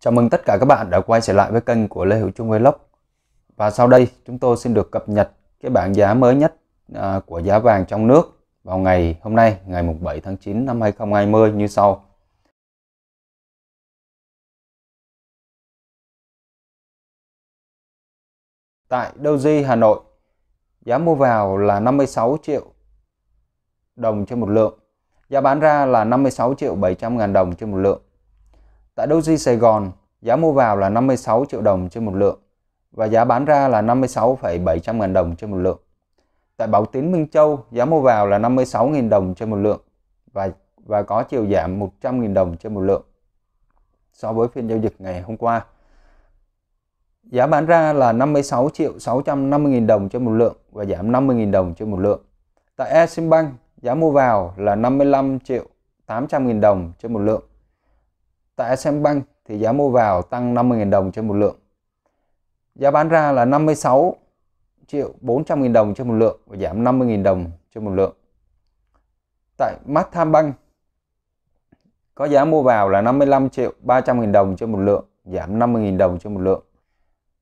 Chào mừng tất cả các bạn đã quay trở lại với kênh của Lê Hữu Trung Vlog. Và sau đây chúng tôi xin được cập nhật cái bảng giá mới nhất à, của giá vàng trong nước vào ngày hôm nay, ngày 7 tháng 9 năm 2020 như sau. Tại Doji Hà Nội, giá mua vào là 56 triệu đồng trên một lượng, giá bán ra là 56 triệu 700 ngàn đồng trên một lượng. Tại Doji Sài Gòn, giá mua vào là 56 triệu đồng trên một lượng và giá bán ra là 56,700 ngàn đồng trên một lượng. Tại Bảo Tín Minh Châu, giá mua vào là 56.000 đồng trên một lượng và và có chiều giảm 100.000 đồng trên một lượng so với phiên giao dịch ngày hôm qua. Giá bán ra là 56 triệu 650 nghìn đồng trên một lượng và giảm 50 nghìn đồng trên một lượng. Tại Eximbank, giá mua vào là 55 triệu 800 nghìn đồng trên một lượng Tại Sacombank thì giá mua vào tăng 50.000 đồng trên một lượng. Giá bán ra là 56 triệu 400 000 đồng trên một lượng và giảm 50 000 đồng trên một lượng. Tại Mathambank có giá mua vào là 55 triệu 300 000 đồng trên một lượng, giảm 50 000 đồng trên một lượng.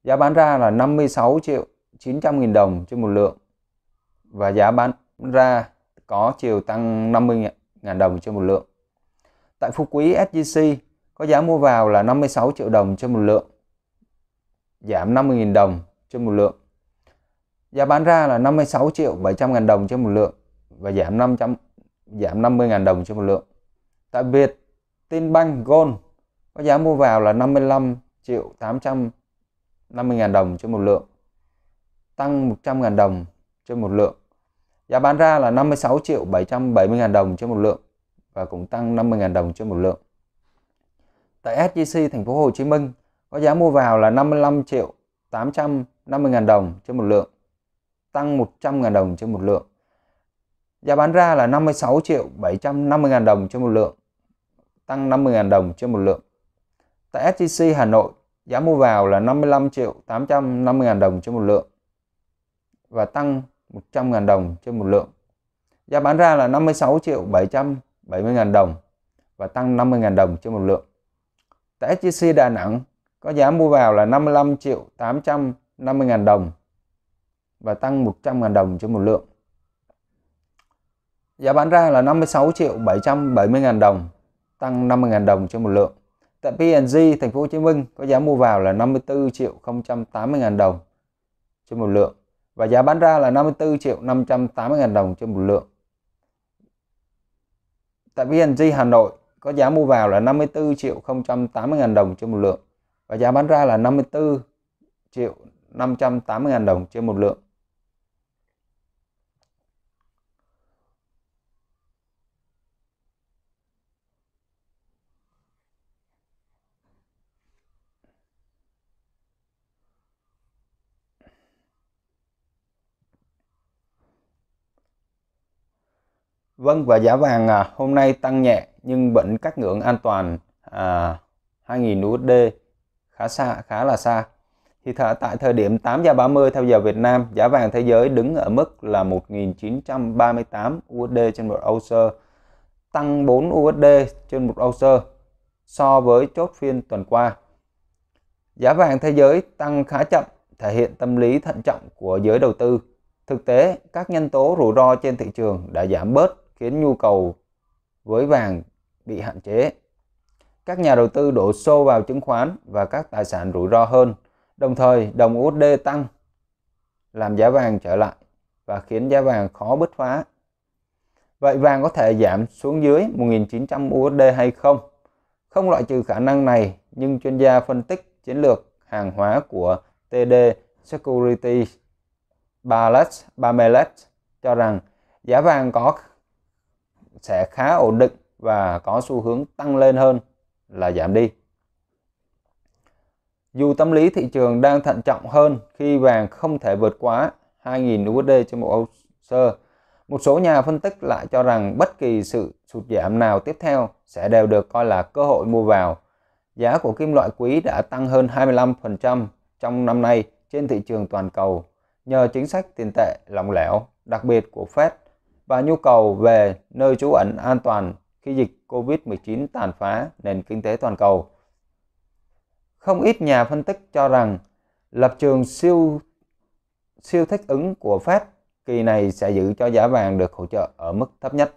Giá bán ra là 56 triệu 900 000 đồng trên một lượng và giá bán ra có chiều tăng 50 000 đồng trên một lượng. Tại Phú Quý SJC có giá mua vào là 56 triệu đồng trên một lượng, giảm 50.000 đồng trên một lượng. Giá bán ra là 56 triệu 700 ngàn đồng trên một lượng và giảm 500 giảm 50 ngàn đồng trên một lượng. Tại Việt, Tinbank Gold có giá mua vào là 55 triệu 850 ngàn đồng trên một lượng, tăng 100 ngàn đồng trên một lượng. Giá bán ra là 56 triệu 770 ngàn đồng trên một lượng và cũng tăng 50 ngàn đồng trên một lượng tại SJC thành phố Hồ Chí Minh có giá mua vào là 55 triệu 850 ngàn đồng trên một lượng, tăng 100 ngàn đồng trên một lượng. Giá bán ra là 56 triệu 750 ngàn đồng trên một lượng, tăng 50 ngàn đồng trên một lượng. Tại SJC Hà Nội, giá mua vào là 55 triệu 850 ngàn đồng trên một lượng và tăng 100 ngàn đồng trên một lượng. Giá bán ra là 56 triệu 770 ngàn đồng và tăng 50 ngàn đồng trên một lượng tại SJC Đà Nẵng có giá mua vào là 55 triệu 850 ngàn đồng và tăng 100 ngàn đồng trên một lượng. Giá bán ra là 56 triệu 770 ngàn đồng, tăng 50 ngàn đồng trên một lượng. Tại png Thành phố Hồ Chí Minh có giá mua vào là 54 triệu 080 ngàn đồng trên một lượng và giá bán ra là 54 triệu 580 ngàn đồng trên một lượng. Tại png Hà Nội có giá mua vào là 54 triệu 080 ngàn đồng trên một lượng và giá bán ra là 54 triệu 580 ngàn đồng trên một lượng. Vâng và giá vàng à, hôm nay tăng nhẹ nhưng vẫn cách ngưỡng an toàn à, 2.000 USD khá xa khá là xa thì thở tại thời điểm 8 giờ 30 theo giờ Việt Nam giá vàng thế giới đứng ở mức là 1.938 USD trên một ounce tăng 4 USD trên một ounce so với chốt phiên tuần qua giá vàng thế giới tăng khá chậm thể hiện tâm lý thận trọng của giới đầu tư thực tế các nhân tố rủi ro trên thị trường đã giảm bớt khiến nhu cầu với vàng bị hạn chế. Các nhà đầu tư đổ xô vào chứng khoán và các tài sản rủi ro hơn, đồng thời đồng USD tăng làm giá vàng trở lại và khiến giá vàng khó bứt phá. Vậy vàng có thể giảm xuống dưới 1900 USD hay không? Không loại trừ khả năng này, nhưng chuyên gia phân tích chiến lược hàng hóa của TD Securities Ballas Bamelet cho rằng giá vàng có sẽ khá ổn định và có xu hướng tăng lên hơn là giảm đi. Dù tâm lý thị trường đang thận trọng hơn khi vàng không thể vượt quá 2.000 USD trên một ounce, một số nhà phân tích lại cho rằng bất kỳ sự sụt giảm nào tiếp theo sẽ đều được coi là cơ hội mua vào. Giá của kim loại quý đã tăng hơn 25% trong năm nay trên thị trường toàn cầu nhờ chính sách tiền tệ lỏng lẻo, đặc biệt của Fed và nhu cầu về nơi trú ẩn an toàn khi dịch COVID-19 tàn phá nền kinh tế toàn cầu. Không ít nhà phân tích cho rằng lập trường siêu siêu thích ứng của Fed kỳ này sẽ giữ cho giá vàng được hỗ trợ ở mức thấp nhất.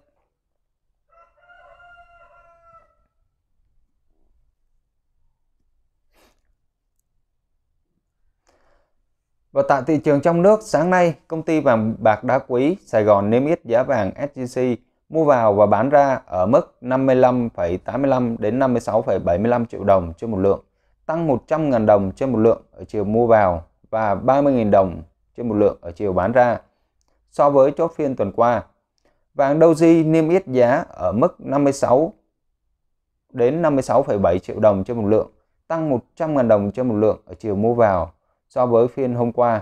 Và tại thị trường trong nước, sáng nay, công ty vàng bạc đá quý Sài Gòn niêm yết giá vàng SJC mua vào và bán ra ở mức 55,85 đến 56,75 triệu đồng trên một lượng, tăng 100.000 đồng trên một lượng ở chiều mua vào và 30.000 đồng trên một lượng ở chiều bán ra. So với chốt phiên tuần qua, vàng Doji niêm yết giá ở mức 56 đến 56,7 triệu đồng trên một lượng, tăng 100.000 đồng trên một lượng ở chiều mua vào so với phiên hôm qua.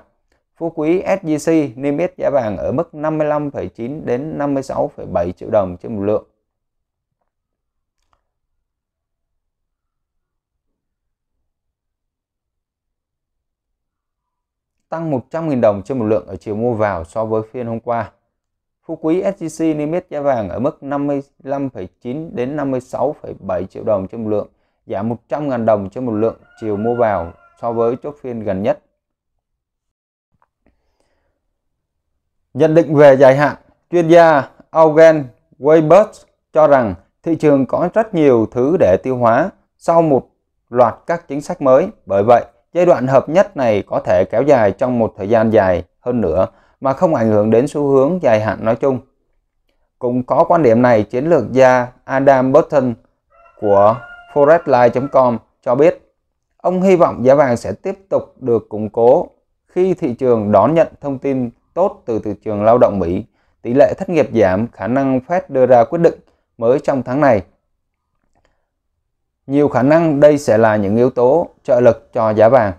Phú Quý SJC niêm yết giá vàng ở mức 55,9 đến 56,7 triệu đồng trên một lượng. Tăng 100.000 đồng trên một lượng ở chiều mua vào so với phiên hôm qua. Phú Quý SJC niêm yết giá vàng ở mức 55,9 đến 56,7 triệu đồng trên một lượng, giảm 100.000 đồng trên một lượng chiều mua vào so với chốt phiên gần nhất. Nhận định về dài hạn, chuyên gia Augen Weibert cho rằng thị trường có rất nhiều thứ để tiêu hóa sau một loạt các chính sách mới. Bởi vậy, giai đoạn hợp nhất này có thể kéo dài trong một thời gian dài hơn nữa mà không ảnh hưởng đến xu hướng dài hạn nói chung. Cũng có quan điểm này, chiến lược gia Adam Burton của forestline.com cho biết Ông hy vọng giá vàng sẽ tiếp tục được củng cố khi thị trường đón nhận thông tin tốt từ thị trường lao động Mỹ, tỷ lệ thất nghiệp giảm, khả năng Fed đưa ra quyết định mới trong tháng này. Nhiều khả năng đây sẽ là những yếu tố trợ lực cho giá vàng.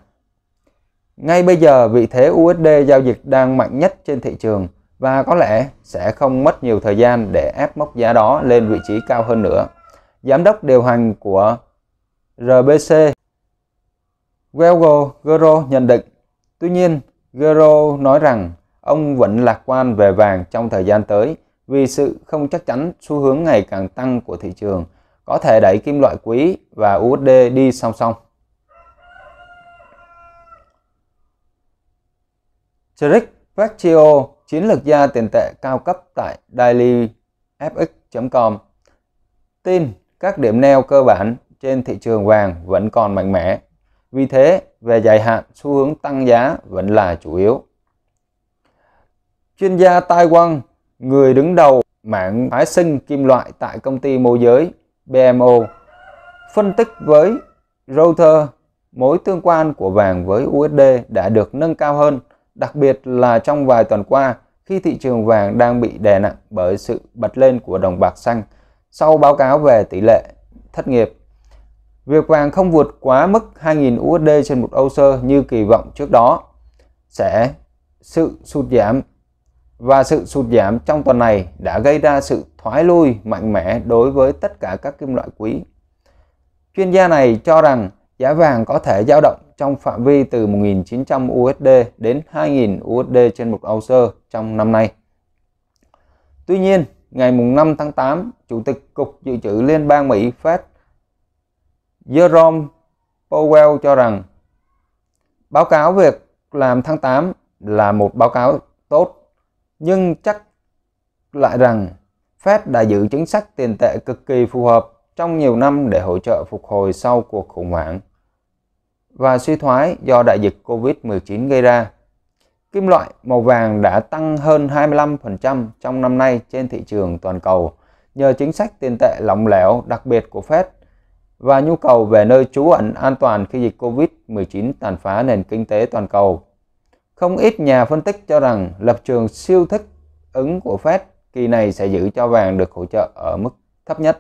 Ngay bây giờ, vị thế USD giao dịch đang mạnh nhất trên thị trường và có lẽ sẽ không mất nhiều thời gian để ép mốc giá đó lên vị trí cao hơn nữa. Giám đốc điều hành của RBC Welgo Gero nhận định. Tuy nhiên, Gero nói rằng Ông vẫn lạc quan về vàng trong thời gian tới vì sự không chắc chắn xu hướng ngày càng tăng của thị trường có thể đẩy kim loại quý và USD đi song song. Cedric Vecchio, chiến lược gia tiền tệ cao cấp tại dailyfx.com tin các điểm neo cơ bản trên thị trường vàng vẫn còn mạnh mẽ. Vì thế, về dài hạn, xu hướng tăng giá vẫn là chủ yếu chuyên gia Tai Quang, người đứng đầu mạng phái sinh kim loại tại công ty môi giới BMO, phân tích với Reuters mối tương quan của vàng với USD đã được nâng cao hơn, đặc biệt là trong vài tuần qua khi thị trường vàng đang bị đè nặng bởi sự bật lên của đồng bạc xanh sau báo cáo về tỷ lệ thất nghiệp. Việc vàng không vượt quá mức 2.000 USD trên một ounce như kỳ vọng trước đó sẽ sự sụt giảm và sự sụt giảm trong tuần này đã gây ra sự thoái lui mạnh mẽ đối với tất cả các kim loại quý. Chuyên gia này cho rằng giá vàng có thể dao động trong phạm vi từ 1.900 USD đến 2.000 USD trên một ounce trong năm nay. Tuy nhiên, ngày 5 tháng 8, Chủ tịch Cục Dự trữ Liên bang Mỹ Fed Jerome Powell cho rằng báo cáo việc làm tháng 8 là một báo cáo tốt nhưng chắc lại rằng Fed đã giữ chính sách tiền tệ cực kỳ phù hợp trong nhiều năm để hỗ trợ phục hồi sau cuộc khủng hoảng và suy thoái do đại dịch COVID-19 gây ra. Kim loại màu vàng đã tăng hơn 25% trong năm nay trên thị trường toàn cầu nhờ chính sách tiền tệ lỏng lẻo đặc biệt của Fed và nhu cầu về nơi trú ẩn an toàn khi dịch COVID-19 tàn phá nền kinh tế toàn cầu không ít nhà phân tích cho rằng lập trường siêu thích ứng của Fed kỳ này sẽ giữ cho vàng được hỗ trợ ở mức thấp nhất.